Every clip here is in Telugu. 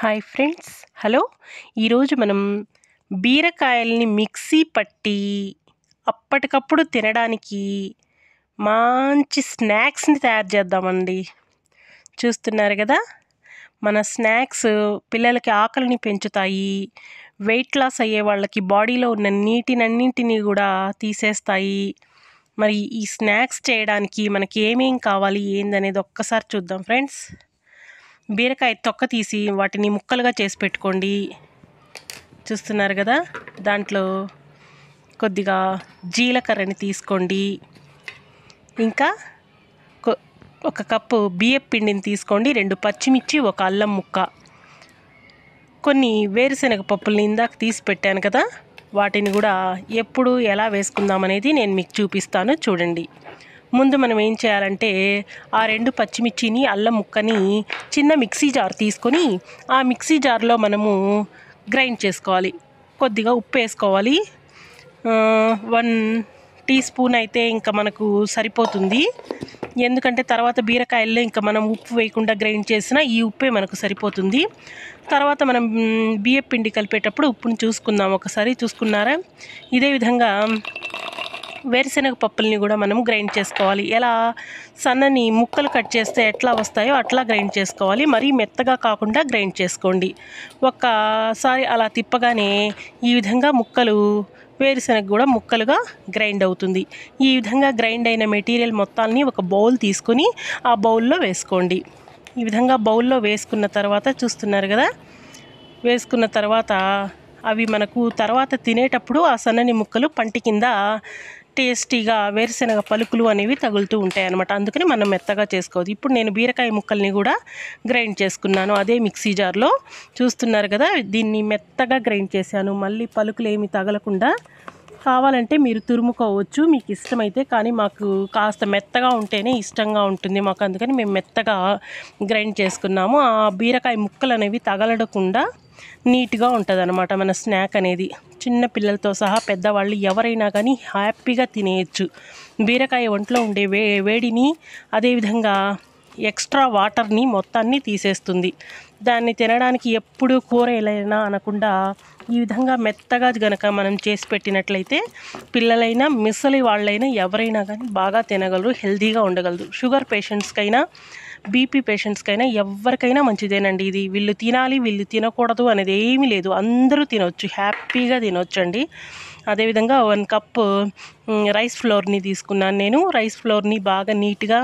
హాయ్ ఫ్రెండ్స్ హలో ఈరోజు మనం బీరకాయల్ని మిక్సీ పట్టి అప్పటికప్పుడు తినడానికి మంచి స్నాక్స్ని తయారు చేద్దామండి చూస్తున్నారు కదా మన స్నాక్స్ పిల్లలకి ఆకలిని పెంచుతాయి వెయిట్ లాస్ అయ్యే వాళ్ళకి బాడీలో ఉన్న నీటినన్నింటినీ కూడా తీసేస్తాయి మరి ఈ స్నాక్స్ చేయడానికి మనకి ఏమేం కావాలి ఏందనేది ఒక్కసారి చూద్దాం ఫ్రెండ్స్ బీరకాయ తొక్క తీసి వాటిని ముక్కలుగా చేసి పెట్టుకోండి చూస్తున్నారు కదా దాంట్లో కొద్దిగా జీలకర్రని తీసుకోండి ఇంకా ఒక కప్పు బియ్య పిండిని తీసుకోండి రెండు పచ్చిమిర్చి ఒక అల్లం ముక్క కొన్ని వేరుశనగ పప్పుల్ని ఇందాక తీసి పెట్టాను కదా వాటిని కూడా ఎప్పుడు ఎలా వేసుకుందాం అనేది నేను మీకు చూపిస్తాను చూడండి ముందు మనం ఏం చేయాలంటే ఆ రెండు పచ్చిమిర్చిని అల్లం ముక్కని చిన్న మిక్సీ జార్ తీసుకొని ఆ మిక్సీ జార్లో మనము గ్రైండ్ చేసుకోవాలి కొద్దిగా ఉప్పు వేసుకోవాలి వన్ టీ స్పూన్ అయితే ఇంకా మనకు సరిపోతుంది ఎందుకంటే తర్వాత బీరకాయల్లో ఇంకా మనం ఉప్పు వేయకుండా గ్రైండ్ చేసినా ఈ ఉప్పే మనకు సరిపోతుంది తర్వాత మనం బియ్యపిండి పిండి కలిపేటప్పుడు ఉప్పును చూసుకుందాం ఒకసారి చూసుకున్నారా ఇదే విధంగా వేరుశనగ పప్పుల్ని కూడా మనం గ్రైండ్ చేసుకోవాలి ఎలా సన్నని ముక్కలు కట్ చేస్తే ఎట్లా వస్తాయో అట్లా గ్రైండ్ చేసుకోవాలి మరీ మెత్తగా కాకుండా గ్రైండ్ చేసుకోండి ఒక్కసారి అలా తిప్పగానే ఈ విధంగా ముక్కలు వేరుశనగ కూడా ముక్కలుగా గ్రైండ్ అవుతుంది ఈ విధంగా గ్రైండ్ అయిన మెటీరియల్ మొత్తాన్ని ఒక బౌల్ తీసుకుని ఆ బౌల్లో వేసుకోండి ఈ విధంగా బౌల్లో వేసుకున్న తర్వాత చూస్తున్నారు కదా వేసుకున్న తర్వాత అవి మనకు తర్వాత తినేటప్పుడు ఆ సన్నని ముక్కలు పంటి కింద టేస్టీగా వేరుశనగ పలుకులు అనేవి తగులుతూ ఉంటాయి అనమాట అందుకని మనం మెత్తగా చేసుకోవద్దు ఇప్పుడు నేను బీరకాయ ముక్కల్ని కూడా గ్రైండ్ చేసుకున్నాను అదే మిక్సీ జార్లో చూస్తున్నారు కదా దీన్ని మెత్తగా గ్రైండ్ చేశాను మళ్ళీ పలుకులు ఏమి తగలకుండా కావాలంటే మీరు తురుముకోవచ్చు మీకు ఇష్టమైతే కానీ మాకు కాస్త మెత్తగా ఉంటేనే ఇష్టంగా ఉంటుంది మాకు అందుకని మేము మెత్తగా గ్రైండ్ చేసుకున్నాము ఆ బీరకాయ ముక్కలు అనేవి తగలడకుండా నీట్గా ఉంటుంది అనమాట మన స్నాక్ అనేది చిన్న పిల్లలతో సహా పెద్దవాళ్ళు ఎవరైనా కానీ హ్యాపీగా తినేయచ్చు బీరకాయ ఒంట్లో ఉండే వే వేడిని అదేవిధంగా ఎక్స్ట్రా వాటర్ని మొత్తాన్ని తీసేస్తుంది దాన్ని తినడానికి ఎప్పుడు కూర ఎలా అనకుండా ఈ విధంగా మెత్తగా గనక మనం చేసి పెట్టినట్లయితే పిల్లలైనా మిసలి వాళ్ళైనా ఎవరైనా కానీ బాగా తినగలరు హెల్తీగా ఉండగలరు షుగర్ పేషెంట్స్కైనా బీపీ పేషెంట్స్కైనా ఎవరికైనా మంచిదేనండి ఇది వీళ్ళు తినాలి వీళ్ళు తినకూడదు అనేది ఏమీ లేదు అందరూ తినవచ్చు హ్యాపీగా తినొచ్చండి అదేవిధంగా వన్ కప్ రైస్ ఫ్లోర్ని తీసుకున్నాను నేను రైస్ ఫ్లోర్ని బాగా నీట్గా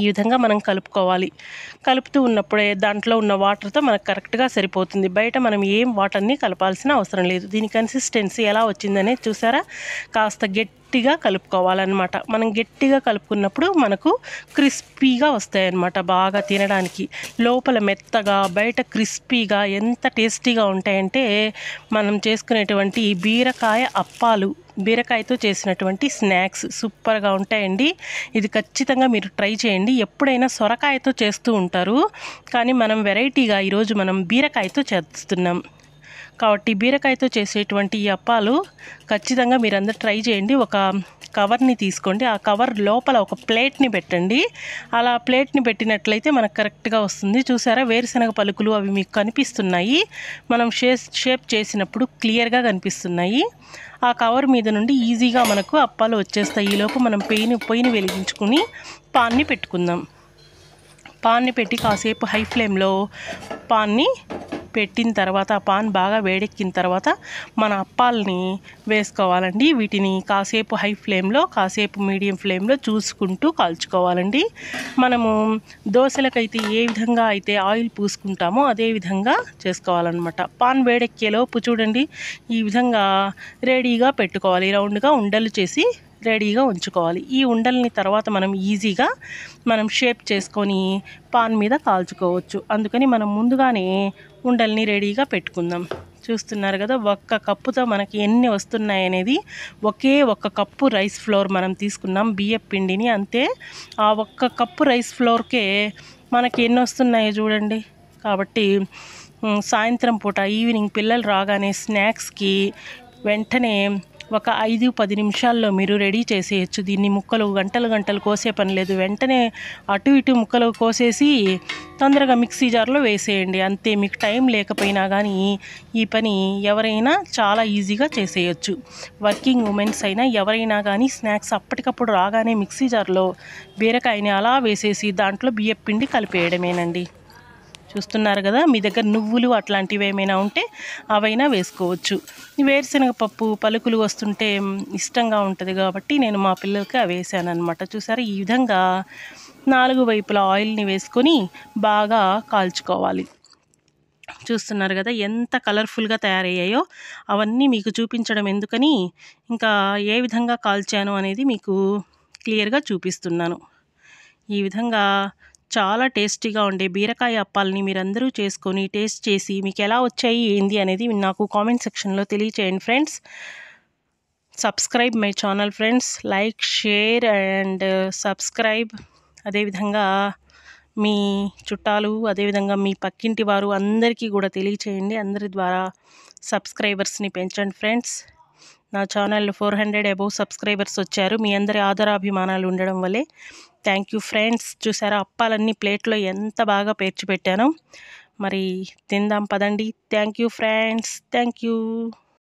ఈ విధంగా మనం కలుపుకోవాలి కలుపుతూ ఉన్నప్పుడే దాంట్లో ఉన్న వాటర్తో మనకు కరెక్ట్గా సరిపోతుంది బయట మనం ఏం వాటర్ని కలపాల్సిన అవసరం లేదు దీని కన్సిస్టెన్సీ ఎలా వచ్చిందనే చూసారా కాస్త గట్టి గట్టిగా కలుపుకోవాలన్నమాట మనం గట్టిగా కలుపుకున్నప్పుడు మనకు క్రిస్పీగా వస్తాయన్నమాట బాగా తినడానికి లోపల మెత్తగా బయట క్రిస్పీగా ఎంత టేస్టీగా ఉంటాయంటే మనం చేసుకునేటువంటి బీరకాయ అప్పాలు బీరకాయతో చేసినటువంటి స్నాక్స్ సూపర్గా ఉంటాయండి ఇది ఖచ్చితంగా మీరు ట్రై చేయండి ఎప్పుడైనా సొరకాయతో చేస్తూ ఉంటారు కానీ మనం వెరైటీగా ఈరోజు మనం బీరకాయతో చేస్తున్నాం కాబట్టి బీరకాయతో చేసేటువంటి ఈ అప్పాలు ఖచ్చితంగా మీరందరూ ట్రై చేయండి ఒక కవర్ని తీసుకోండి ఆ కవర్ లోపల ఒక ప్లేట్ని పెట్టండి అలా ప్లేట్ని పెట్టినట్లయితే మనకు కరెక్ట్గా వస్తుంది చూసారా వేరుశనగ పలుకులు అవి మీకు కనిపిస్తున్నాయి మనం షేప్ చేసినప్పుడు క్లియర్గా కనిపిస్తున్నాయి ఆ కవర్ మీద నుండి ఈజీగా మనకు అప్పాలు వచ్చేస్తాయి ఈలోపు మనం పెయిన్ పొయ్యిని వెలిగించుకుని పాన్ని పెట్టుకుందాం పాన్ని పెట్టి కాసేపు హై ఫ్లేమ్లో పాన్ని పెట్టిన తర్వాత పాన్ బాగా వేడెక్కిన తర్వాత మన అప్పాలని వేసుకోవాలండి వీటిని కాసేపు హై ఫ్లేమ్లో కాసేపు మీడియం ఫ్లేమ్లో చూసుకుంటూ కాల్చుకోవాలండి మనము దోశలకైతే ఏ విధంగా అయితే ఆయిల్ పూసుకుంటామో అదే విధంగా చేసుకోవాలన్నమాట పాన్ వేడెక్కేలోపు చూడండి ఈ విధంగా రెడీగా పెట్టుకోవాలి రౌండ్గా ఉండలు చేసి రెడీగా ఉంచుకోవాలి ఈ ఉండల్ని తర్వాత మనం ఈజీగా మనం షేప్ చేసుకొని పాన్ మీద కాల్చుకోవచ్చు అందుకని మనం ముందుగానే ఉండల్ని రెడీగా పెట్టుకుందాం చూస్తున్నారు కదా ఒక్క కప్పుతో మనకి ఎన్ని వస్తున్నాయనేది ఒకే ఒక్క కప్పు రైస్ ఫ్లోర్ మనం తీసుకున్నాం బియ్యపు పిండిని అంతే ఆ ఒక్క కప్పు రైస్ ఫ్లోర్కే మనకి ఎన్ని వస్తున్నాయో చూడండి కాబట్టి సాయంత్రం పూట ఈవినింగ్ పిల్లలు రాగానే స్నాక్స్కి వెంటనే ఒక ఐదు పది నిమిషాల్లో మీరు రెడీ చేసేయచ్చు దీన్ని ముక్కలు గంటలు గంటలు కోసే పని లేదు వెంటనే అటు ఇటు ముక్కలు కోసేసి తొందరగా మిక్సీ జార్లో వేసేయండి అంతే మీకు టైం లేకపోయినా కానీ ఈ పని ఎవరైనా చాలా ఈజీగా చేసేయచ్చు వర్కింగ్ ఉమెన్స్ అయినా ఎవరైనా కానీ స్నాక్స్ అప్పటికప్పుడు రాగానే మిక్సీ జార్లో బీరకాయని అలా వేసేసి దాంట్లో బియ్యపిండి కలిపేయడమేనండి చూస్తున్నారు కదా మీ దగ్గర నువ్వులు అట్లాంటివి ఏమైనా ఉంటే అవైనా వేసుకోవచ్చు వేరుశనగ పప్పు పలుకులు వస్తుంటే ఇష్టంగా ఉంటుంది కాబట్టి నేను మా పిల్లలకి అవి వేసాను అనమాట చూసారు ఈ విధంగా నాలుగు వైపుల ఆయిల్ని వేసుకొని బాగా కాల్చుకోవాలి చూస్తున్నారు కదా ఎంత కలర్ఫుల్గా తయారయ్యాయో అవన్నీ మీకు చూపించడం ఎందుకని ఇంకా ఏ విధంగా కాల్చాను అనేది మీకు క్లియర్గా చూపిస్తున్నాను ఈ విధంగా చాలా టేస్టీగా ఉండే బీరకాయ అప్పాలని మీరందరూ చేసుకొని టేస్ట్ చేసి మీకు ఎలా వచ్చాయి ఏంది అనేది నాకు కామెంట్ సెక్షన్లో తెలియచేయండి friends subscribe my channel friends like share and subscribe అదేవిధంగా మీ చుట్టాలు అదేవిధంగా మీ పక్కింటి వారు అందరికీ కూడా తెలియచేయండి అందరి ద్వారా సబ్స్క్రైబర్స్ని పెంచండి ఫ్రెండ్స్ నా channel four hundred above subscribers వచ్చారు మీ అందరి ఆదరాభిమానాలు ఉండడం వల్లే థ్యాంక్ యూ ఫ్రెండ్స్ చూసారా అప్పాలన్నీ ప్లేట్లో ఎంత బాగా పేర్చి మరి తిందాం పదండి thank you friends thank you